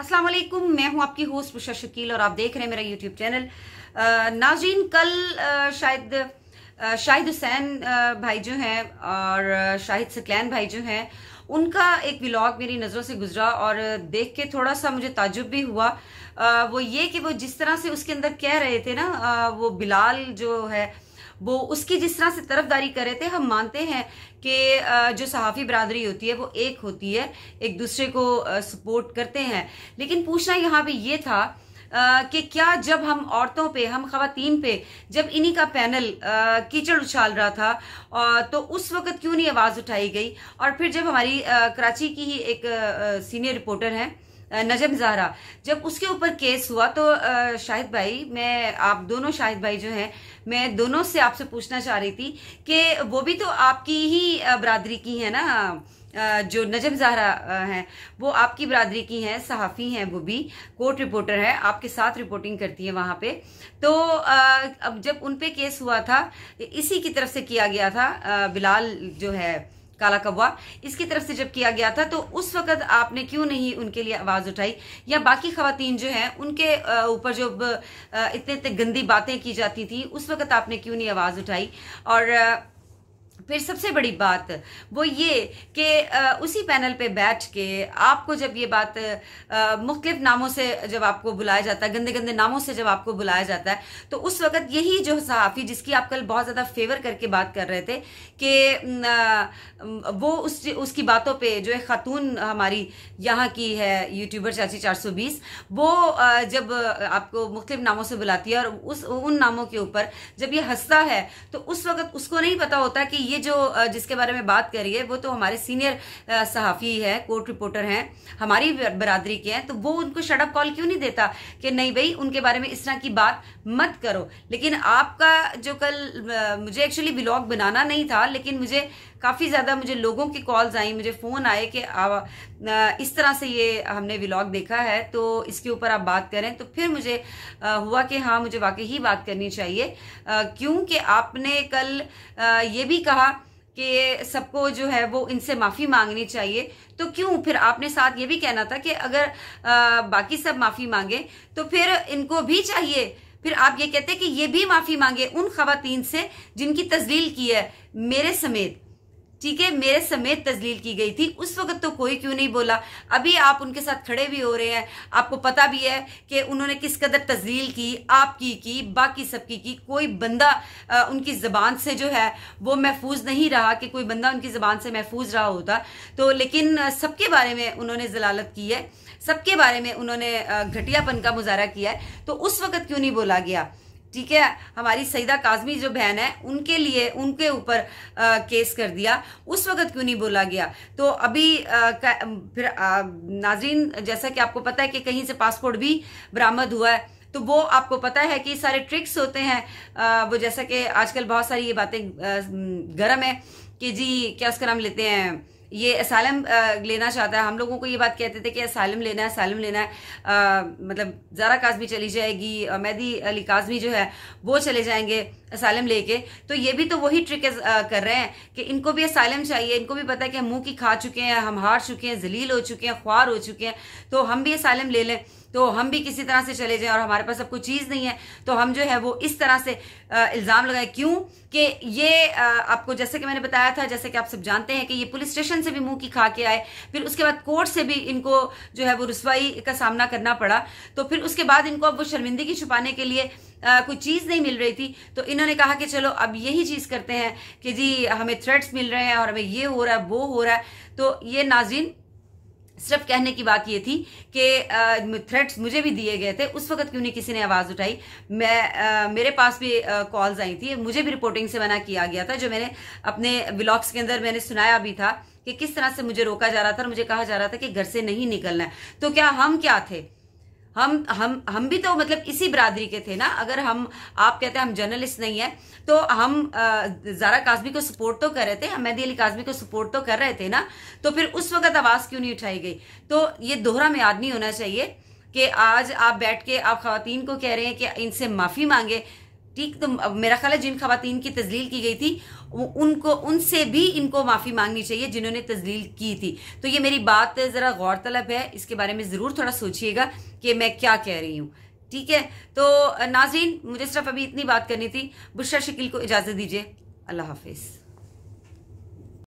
अस्सलाम वालेकुम मैं हूं आपकी होस्ट पुषा शकील और आप देख रहे हैं मेरा यूट्यूब चैनल नाजीन कल आ, शायद आ, शाहिद हुसैन भाई जो हैं और शाहिद सकलैन भाई जो हैं उनका एक व्लॉग मेरी नज़रों से गुजरा और देख के थोड़ा सा मुझे ताजुब भी हुआ आ, वो ये कि वो जिस तरह से उसके अंदर कह रहे थे ना वो बिलाल जो है वो उसकी जिस तरह से तरफदारी कर रहे थे हम मानते हैं कि जो सहाफ़ी बरदरी होती है वो एक होती है एक दूसरे को सपोर्ट करते हैं लेकिन पूछना यहाँ पे ये था कि क्या जब हम औरतों पे हम खातन पे जब इन्हीं का पैनल कीचड़ उछाल रहा था आ, तो उस वक्त क्यों नहीं आवाज़ उठाई गई और फिर जब हमारी आ, कराची की ही एक आ, सीनियर रिपोर्टर हैं नजम जहरा जब उसके ऊपर केस हुआ तो शाहिद भाई मैं आप दोनों शाहिद भाई जो हैं मैं दोनों से आपसे पूछना चाह रही थी कि वो भी तो आपकी ही बरादरी की है ना जो नजम जहरा हैं वो आपकी बरादरी की हैं सहाफ़ी हैं वो भी कोर्ट रिपोर्टर है आपके साथ रिपोर्टिंग करती है वहाँ पे तो अब जब उन पे केस हुआ था इसी की तरफ से किया गया था बिलाल जो है काला कौवा इसकी तरफ से जब किया गया था तो उस वक्त आपने क्यों नहीं उनके लिए आवाज उठाई या बाकी खातन जो है उनके ऊपर जो इतने इतने गंदी बातें की जाती थी उस वक्त आपने क्यों नहीं आवाज उठाई और फिर सबसे बड़ी बात वो ये कि उसी पैनल पे बैठ के आपको जब ये बात मुख्तलिफ नामों से जब आपको बुलाया जाता है गंदे गंदे नामों से जब आपको बुलाया जाता है तो उस वक़्त यही जो सहाफ़ी जिसकी आप कल बहुत ज़्यादा फेवर करके बात कर रहे थे कि वो उस उसकी बातों पे जो एक ख़ातून हमारी यहाँ की है यूट्यूबर चाची चार वो जब आपको मुख्तलिफ नामों से बुलाती है और उस उन नामों के ऊपर जब ये हंसता है तो उस वक़्त उसको नहीं पता होता कि ये जो जिसके बारे में बात करी है वो तो हमारे सीनियर सहाफ़ी है कोर्ट रिपोर्टर हैं हमारी बरादरी के हैं तो वो उनको शटअप कॉल क्यों नहीं देता कि नहीं भाई उनके बारे में इस तरह की बात मत करो लेकिन आपका जो कल मुझे एक्चुअली ब्लॉग बनाना नहीं था लेकिन मुझे काफ़ी ज़्यादा मुझे लोगों की कॉल्स आई मुझे फ़ोन आए कि इस तरह से ये हमने व्लॉग देखा है तो इसके ऊपर आप बात करें तो फिर मुझे हुआ कि हाँ मुझे वाकई ही बात करनी चाहिए क्योंकि आपने कल ये भी कहा कि सबको जो है वो इनसे माफ़ी मांगनी चाहिए तो क्यों फिर आपने साथ ये भी कहना था कि अगर आ, बाकी सब माफ़ी मांगे तो फिर इनको भी चाहिए फिर आप ये कहते कि ये भी माफ़ी मांगे उन खातन से जिनकी तजलील की है मेरे समेत ठीक है मेरे समेत तजलील की गई थी उस वक्त तो कोई क्यों नहीं बोला अभी आप उनके साथ खड़े भी हो रहे हैं आपको पता भी है कि उन्होंने किस कदर तजलील की आपकी की बाकी सबकी की कोई बंदा आ, उनकी ज़बान से जो है वो महफूज नहीं रहा कि कोई बंदा उनकी ज़बान से महफूज रहा होता तो लेकिन सबके बारे में उन्होंने जलालत की है सबके बारे में उन्होंने घटियापन का मुजाहरा किया है तो उस वक्त क्यों नहीं बोला गया ठीक है हमारी सईदा काजमी जो बहन है उनके लिए उनके ऊपर केस कर दिया उस वक्त क्यों नहीं बोला गया तो अभी आ, फिर आ, नाजरीन जैसा कि आपको पता है कि कहीं से पासपोर्ट भी बरामद हुआ है तो वो आपको पता है कि सारे ट्रिक्स होते हैं आ, वो जैसा कि आजकल बहुत सारी ये बातें गर्म है कि जी क्या उसका नाम लेते हैं ये असालम लेना चाहता है हम लोगों को ये बात कहते थे कि असालम लेना है असालम लेना है आ, मतलब ज़ारा काजमी चली जाएगी मेहदी अली काजमी जो है वो चले जाएंगे असालम लेके तो ये भी तो वही ट्रिक कर रहे हैं कि इनको भी असालम चाहिए इनको भी पता है कि हम मुँह की खा चुके हैं हम हार चुके हैं जलील हो चुके हैं ख्वार हो चुके हैं तो हम भी असालम ले लें तो हम भी किसी तरह से चले जाएं और हमारे पास अब कोई चीज़ नहीं है तो हम जो है वो इस तरह से इल्ज़ाम लगाए क्यों कि ये आपको जैसे कि मैंने बताया था जैसे कि आप सब जानते हैं कि ये पुलिस स्टेशन से भी मुंह की खा के आए फिर उसके बाद कोर्ट से भी इनको जो है वो रसवाई का सामना करना पड़ा तो फिर उसके बाद इनको अब वो शर्मिंदगी छुपाने के लिए आ, कोई चीज़ नहीं मिल रही थी तो इन्होंने कहा कि चलो अब यही चीज़ करते हैं कि जी हमें थ्रेट्स मिल रहे हैं और हमें ये हो रहा है वो हो रहा है तो ये नाजिन सिर्फ कहने की बात ये थी कि थ्रेट्स मुझे भी दिए गए थे उस वक्त क्यों नहीं किसी ने आवाज़ उठाई मैं आ, मेरे पास भी कॉल्स आई थी मुझे भी रिपोर्टिंग से मना किया गया था जो मैंने अपने ब्लॉग्स के अंदर मैंने सुनाया भी था कि किस तरह से मुझे रोका जा रहा था और मुझे कहा जा रहा था कि घर से नहीं निकलना है तो क्या हम क्या थे हम हम हम भी तो मतलब इसी बरादरी के थे ना अगर हम आप कहते हैं हम जर्नलिस्ट नहीं है तो हम जारा काजमी को सपोर्ट तो कर रहे थे अहमदी अली काजमी को सपोर्ट तो कर रहे थे ना तो फिर उस वक्त आवाज़ क्यों नहीं उठाई गई तो ये दोहरा म्याद नहीं होना चाहिए कि आज आप बैठ के आप खातन को कह रहे हैं कि इनसे माफ़ी मांगे ठीक तो मेरा ख्याल है जिन खातन की तजलील की गई थी उनको उनसे भी इनको माफ़ी मांगनी चाहिए जिन्होंने तजलील की थी तो ये मेरी बात ज़रा गौरतलब है इसके बारे में ज़रूर थोड़ा सोचिएगा कि मैं क्या कह रही हूँ ठीक है तो नाजीन मुझे सिर्फ अभी इतनी बात करनी थी बुशरा शकील को इजाज़त दीजिए अल्लाह हाफिज़